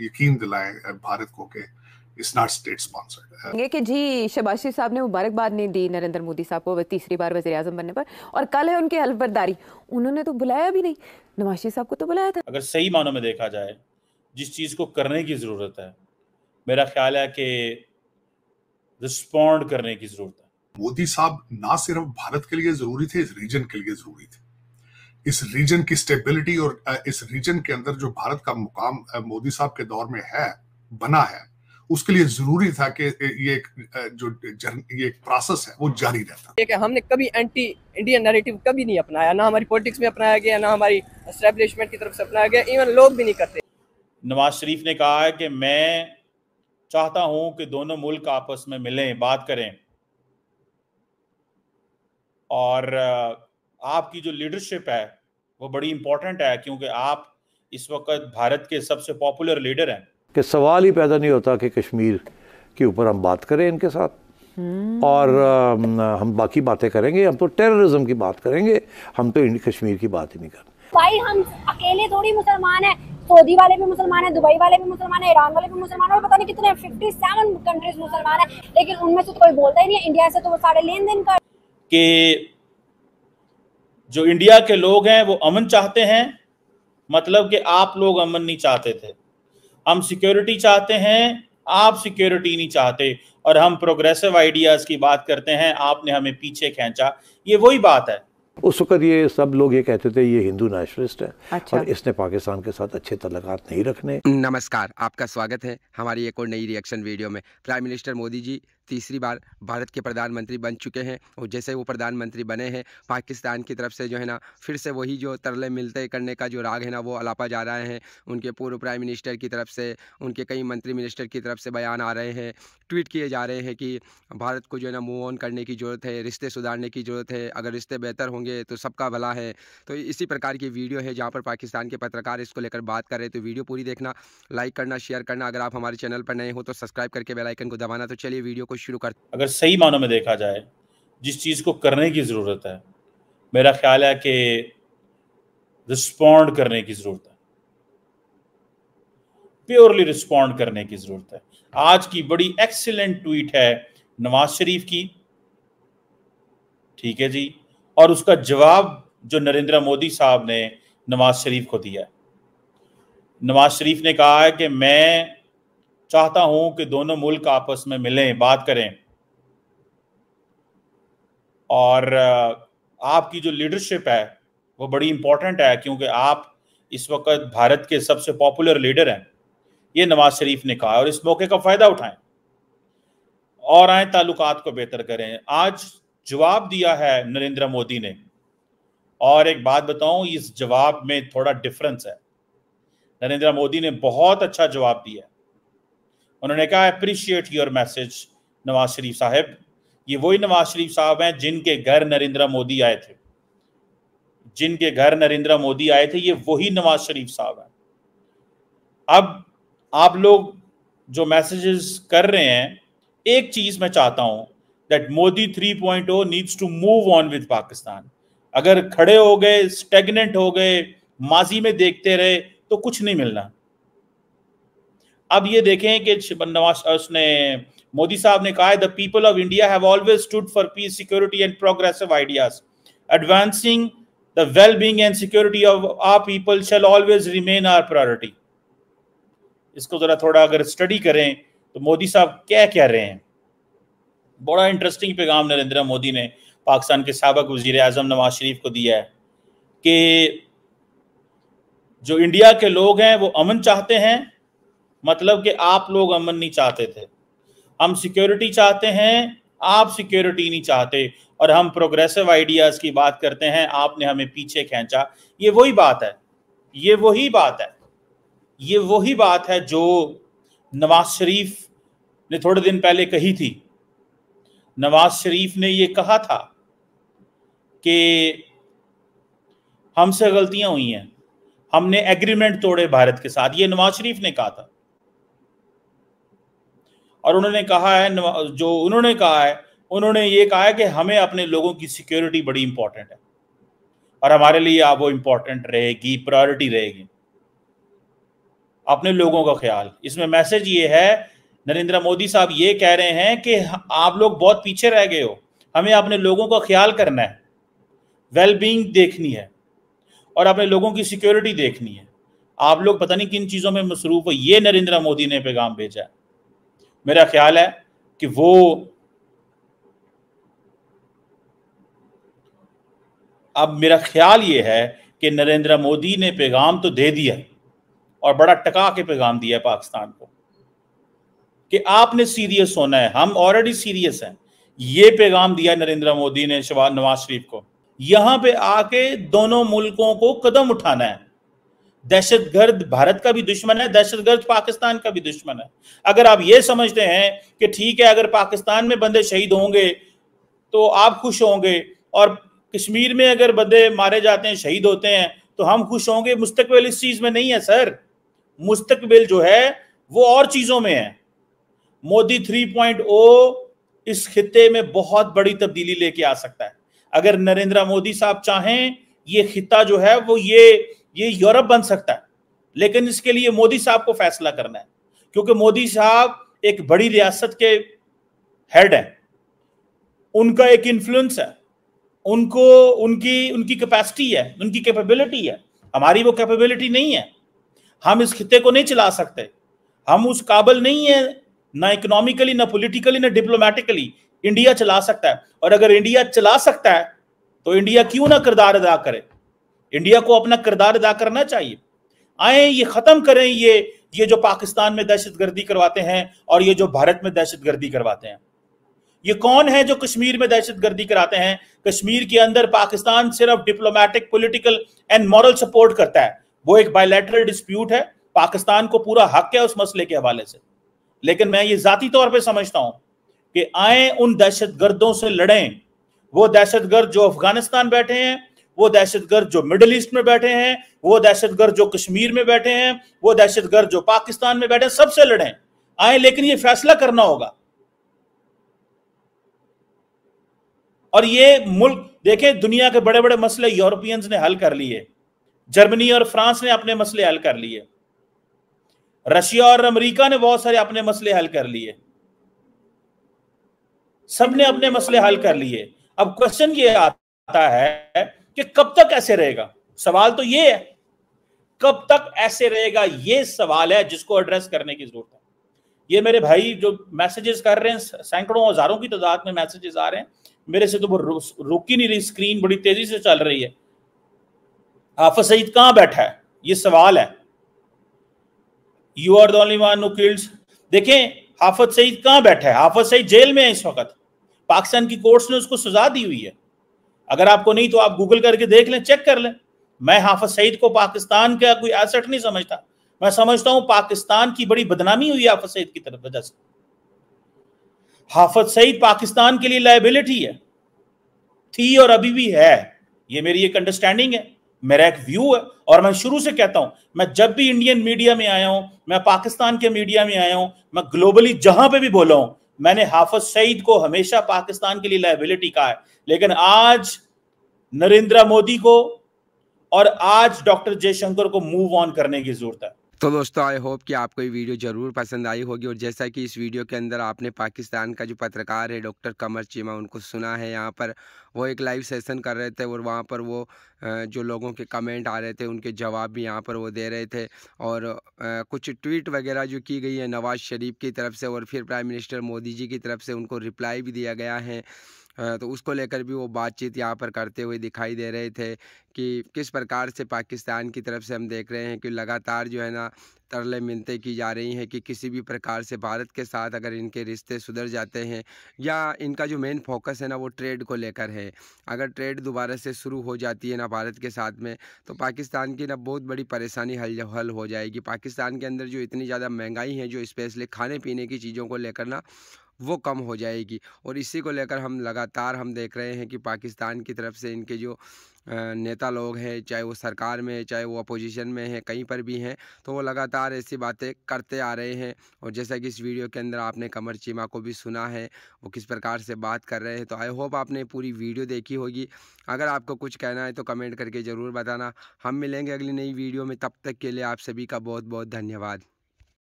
यकीन दिलाए भारत को के कि जी शबाशी साहब ने मुबारकबाद नहीं दी नरेंद्र मोदी साहब को तीसरी बार वजी अजम बनने पर और कल है उनकी अलबरदारी उन्होंने तो बुलाया भी नहीं नवाज शरीफ साहब को तो बुलाया था अगर सही मानों में देखा जाए जिस चीज़ को करने की ज़रूरत है मेरा ख्याल है कि रिस्पॉन्ड करने की ज़रूरत है मोदी साहब ना सिर्फ भारत के लिए ज़रूरी थे इस रीजन के लिए ज़रूरी थे इस रीजन की स्टेबिलिटी और इस रीजन के अंदर जो भारत का मुकाम मोदी साहब के दौर में है बना है उसके लिए जरूरी था कि ये एक जो ये एक प्रोसेस है वो जारी रहता है हमने कभी एंटी इंडियन नैरेटिव कभी नहीं अपनाया ना हमारी पॉलिटिक्स में अपनाया गया ना हमारी एस्टेब्लिशमेंट की तरफ से अपनाया गया इवन लोग भी नहीं करते नवाज शरीफ ने कहा है कि मैं चाहता हूं कि दोनों मुल्क आपस में मिलें बात करें और आपकी जो लीडरशिप है वो बड़ी इंपॉर्टेंट है क्योंकि आप इस वक्त भारत के सबसे पॉपुलर लीडर हैं कि सवाल ही पैदा नहीं होता कि कश्मीर के ऊपर हम बात करें इनके साथ हम्म। और हम बाकी बातें करेंगे हम तो टेररिज्म की बात करेंगे हम तो कश्मीर की बात ही नहीं करते भाई हम अकेले थोड़ी मुसलमान है सऊदी वाले भी मुसलमान है दुबई वाले भी मुसलमान है ईरान वाले भी मुसलमान है और पता नहीं कितने फिफ्टी सेवन कंट्रीज मुसलमान है लेकिन उनमें से तो कोई बोलता ही नहीं है इंडिया से तो वो सारे लेन देन कर के जो इंडिया के लोग हैं वो अमन चाहते हैं मतलब कि आप लोग अमन नहीं चाहते थे हम सिक्योरिटी चाहते हैं आप सिक्योरिटी नहीं चाहते और हम प्रोग्रेसिव आइडियाज की बात करते हैं आपने हमें पीछे खींचा ये वही बात है उस वक्त ये सब लोग ये कहते थे ये हिंदू नेशनलिस्ट है अच्छा। और इसने पाकिस्तान के साथ अच्छे तलक नहीं रखने नमस्कार आपका स्वागत है हमारी एक और नई रिएक्शन वीडियो में प्राइम मिनिस्टर मोदी जी तीसरी बार भारत के प्रधानमंत्री बन चुके हैं और जैसे वो प्रधानमंत्री बने हैं पाकिस्तान की तरफ से जो है ना फिर से वही जो तरले मिलते करने का जो राग है ना वो अलापा जा रहा है उनके पूर्व प्राइम मिनिस्टर की तरफ से उनके कई मंत्री मिनिस्टर की तरफ से बयान आ रहे हैं ट्वीट किए जा रहे हैं कि भारत को जो है ना मूव ऑन करने की ज़रूरत है रिश्ते सुधारने की ज़रूरत है अगर रिश्ते बेहतर होंगे तो सबका भला है तो इसी प्रकार की वीडियो है जहाँ पर पाकिस्तान के पत्रकार इसको लेकर बात कर रहे तो वीडियो पूरी देखना लाइक करना शेयर करना अगर आप हमारे चैनल पर नए हो तो सब्सक्राइब करके बेलाइकन को दबाना तो चलिए वीडियो को को शुरू कर अगर सही मानों में देखा जाए जिस चीज़ को करने की ज़रूरत है मेरा ख्याल है कि रिस्पॉन्ड करने की ज़रूरत है प्योरली रिस्पॉन्ड करने की ज़रूरत है आज की बड़ी एक्सीलेंट ट्वीट है नवाज शरीफ की ठीक है जी और उसका जवाब जो नरेंद्र मोदी साहब ने नवाज शरीफ को दिया नवाज शरीफ ने कहा है कि मैं चाहता हूं कि दोनों मुल्क आपस में मिलें बात करें और आपकी जो लीडरशिप है वो बड़ी इंपॉर्टेंट है क्योंकि आप इस वक्त भारत के सबसे पॉपुलर लीडर हैं ये नवाज शरीफ ने कहा और इस मौके का फ़ायदा उठाएं और आए ताल्लुकात को बेहतर करें आज जवाब दिया है नरेंद्र मोदी ने और एक बात बताऊं इस जवाब में थोड़ा डिफरेंस है नरेंद्र मोदी ने बहुत अच्छा जवाब दिया उन्होंने कहा appreciate your message Nawaz Sharif साहब ये वही नवाज शरीफ साहब हैं जिनके घर नरेंद्र मोदी आए थे जिनके घर नरेंद्र मोदी आए थे ये वही नवाज शरीफ साहब हैं अब आप लोग जो मैसेजेस कर रहे हैं एक चीज मैं चाहता हूं that Modi 3.0 needs to move on with Pakistan अगर खड़े हो गए स्टेगनेंट हो गए माजी में देखते रहे तो कुछ नहीं मिलना अब ये देखें कि नवाज उसने मोदी साहब ने कहा है the people of India have always stood for peace security and progressive ideas advancing the well being and security of our people shall always remain our priority इसको जरा थोड़ा अगर स्टडी करें तो मोदी साहब क्या कह रहे हैं बड़ा इंटरेस्टिंग पैगाम नरेंद्र मोदी ने पाकिस्तान के सबक वजीर अजम नवाज शरीफ को दिया है कि जो इंडिया के लोग हैं वो अमन चाहते हैं मतलब कि आप लोग अमन नहीं चाहते थे हम सिक्योरिटी चाहते हैं आप सिक्योरिटी नहीं चाहते और हम प्रोग्रेसिव आइडियाज की बात करते हैं आपने हमें पीछे खींचा ये वही बात है ये वही बात है ये वही बात है जो नवाज शरीफ ने थोड़े दिन पहले कही थी नवाज शरीफ ने ये कहा था कि हमसे गलतियां हुई हैं हमने एग्रीमेंट तोड़े भारत के साथ ये नवाज शरीफ ने कहा था और उन्होंने कहा है जो उन्होंने कहा है उन्होंने ये कहा है कि हमें अपने लोगों की सिक्योरिटी बड़ी इंपॉर्टेंट है और हमारे लिए आप वो इंपॉर्टेंट रहेगी प्रायोरिटी रहेगी अपने लोगों का ख्याल इसमें मैसेज ये है नरेंद्र मोदी साहब ये कह रहे हैं कि आप लोग बहुत पीछे रह गए हो हमें अपने लोगों का ख्याल करना है वेलबींग देखनी है और अपने लोगों की सिक्योरिटी देखनी है आप लोग पता नहीं किन चीज़ों में मसरूफ हो ये नरेंद्र मोदी ने पैगाम भेजा है मेरा ख्याल है कि वो अब मेरा ख्याल ये है कि नरेंद्र मोदी ने पैगाम तो दे दिया और बड़ा टका के पैगाम दिया है पाकिस्तान को कि आपने सीरियस होना है हम ऑलरेडी सीरियस हैं ये पैगाम दिया नरेंद्र मोदी ने नवाज शरीफ को यहां पे आके दोनों मुल्कों को कदम उठाना है दहशत गर्द भारत का भी दुश्मन है दहशत गर्द पाकिस्तान का भी दुश्मन है अगर आप ये समझते हैं कि ठीक है अगर पाकिस्तान में बंदे शहीद होंगे तो आप खुश होंगे और कश्मीर में अगर बंदे मारे जाते हैं शहीद होते हैं तो हम खुश होंगे मुस्तकबिल इस चीज में नहीं है सर मुस्तकबिल जो है वो और चीजों में है मोदी ओ इस खत्े में बहुत बड़ी तब्दीली लेके आ सकता है अगर नरेंद्र मोदी साहब चाहें ये खिता जो है वो ये ये यूरोप बन सकता है लेकिन इसके लिए मोदी साहब को फैसला करना है क्योंकि मोदी साहब एक बड़ी रियासत के हेड हैं उनका एक इन्फ्लुएंस है उनको उनकी उनकी कैपेसिटी है उनकी कैपेबिलिटी है हमारी वो कैपेबिलिटी नहीं है हम इस खत्े को नहीं चला सकते हम उस काबल नहीं है ना इकोनॉमिकली ना पॉलिटिकली ना डिप्लोमेटिकली इंडिया चला सकता है और अगर इंडिया चला सकता है तो इंडिया क्यों ना किरदार अदा करे इंडिया को अपना किरदार अदा करना चाहिए आए ये खत्म करें ये ये जो पाकिस्तान में दहशत गर्दी करवाते हैं और ये जो भारत में दहशत गर्दी करवाते हैं ये कौन है जो कश्मीर में दहशत गर्दी कराते हैं कश्मीर के अंदर पाकिस्तान सिर्फ diplomatic political and moral support करता है वो एक बायोलेटरल डिस्प्यूट है पाकिस्तान को पूरा हक है उस मसले के हवाले से लेकिन मैं ये जाती तौर पर समझता हूं कि आए उन दहशत गर्दों से लड़ें वो दहशत गर्द जो अफगानिस्तान बैठे हैं वो दहशतगर्द जो मिडल ईस्ट में बैठे हैं वो दहशतगर्द जो कश्मीर में बैठे हैं वो दहशतगर्द जो पाकिस्तान में बैठे हैं सबसे लड़े आए लेकिन ये फैसला करना होगा और ये मुल्क देखें दुनिया के बड़े बड़े मसले यूरोपियंस ने हल कर लिए जर्मनी और फ्रांस ने अपने मसले हल कर लिए रशिया और अमेरिका ने बहुत सारे अपने मसले हल कर लिए सबने अपने मसले हल कर लिए अब क्वेश्चन ये आता है कि कब तक ऐसे रहेगा सवाल तो ये है कब तक ऐसे रहेगा ये सवाल है जिसको एड्रेस करने की जरूरत है ये मेरे भाई जो मैसेजेस कर रहे हैं सैकड़ों हजारों की तादाद में मैसेजेस आ रहे हैं मेरे से तो वो रुक ही नहीं रही स्क्रीन बड़ी तेजी से चल रही है हाफिज सईद कहां बैठा है ये सवाल है you are the only one no kills देखें हाफिज सईद कहां बैठा है हाफिज सईद जेल में है इस वक्त पाकिस्तान की कोर्ट्स ने उसको सजा दी हुई है अगर आपको नहीं तो आप गूगल करके देख लें चेक कर लें मैं हाफज सईद को पाकिस्तान का कोई एसेट नहीं समझता मैं समझता हूं पाकिस्तान की बड़ी बदनामी हुई हाफज सईद की तरफ वजह से हाफज सईद पाकिस्तान के लिए लाइबिलिटी है थी और अभी भी है ये मेरी एक अंडरस्टैंडिंग है मेरा एक व्यू है और मैं शुरू से कहता हूं मैं जब भी इंडियन मीडिया में आया हूं मैं पाकिस्तान के मीडिया में आया हूं मैं ग्लोबली जहां पे भी बोला हूं मैंने हाफज सईद को हमेशा पाकिस्तान के लिए लाइबिलिटी कहा है लेकिन आज नरेंद्र मोदी को और आज डॉक्टर जयशंकर को मूव ऑन करने की जरूरत है तो दोस्तों आई होप कि आपको ये वीडियो ज़रूर पसंद आई होगी और जैसा कि इस वीडियो के अंदर आपने पाकिस्तान का जो पत्रकार है डॉक्टर कमर चीमा उनको सुना है यहाँ पर वो एक लाइव सेशन कर रहे थे और वहाँ पर वो जो लोगों के कमेंट आ रहे थे उनके जवाब भी यहाँ पर वो दे रहे थे और कुछ ट्वीट वगैरह जो की गई है नवाज़ शरीफ की तरफ से और फिर प्राइम मिनिस्टर मोदी जी की तरफ से उनको रिप्लाई भी दिया गया है तो उसको लेकर भी वो बातचीत यहाँ पर करते हुए दिखाई दे रहे थे कि किस प्रकार से पाकिस्तान की तरफ से हम देख रहे हैं कि लगातार जो है ना तरले मिनतें की जा रही हैं कि किसी भी प्रकार से भारत के साथ अगर इनके रिश्ते सुधर जाते हैं या इनका जो मेन फोकस है ना वो ट्रेड को लेकर है अगर ट्रेड दोबारा से शुरू हो जाती है ना भारत के साथ में तो पाकिस्तान की ना बहुत बड़ी परेशानी हल हल हो जाएगी पाकिस्तान के अंदर जो इतनी ज़्यादा महंगाई है जो स्पेशली खाने पीने की चीज़ों को लेकर ना वो कम हो जाएगी और इसी को लेकर हम लगातार हम देख रहे हैं कि पाकिस्तान की तरफ से इनके जो नेता लोग हैं चाहे वो सरकार में है चाहे वो अपोजिशन में है कहीं पर भी हैं तो वो लगातार ऐसी बातें करते आ रहे हैं और जैसा कि इस वीडियो के अंदर आपने कमर चीमा को भी सुना है वो किस प्रकार से बात कर रहे हैं तो आई होप आपने पूरी वीडियो देखी होगी अगर आपको कुछ कहना है तो कमेंट करके ज़रूर बताना हम मिलेंगे अगली नई वीडियो में तब तक के लिए आप सभी का बहुत बहुत धन्यवाद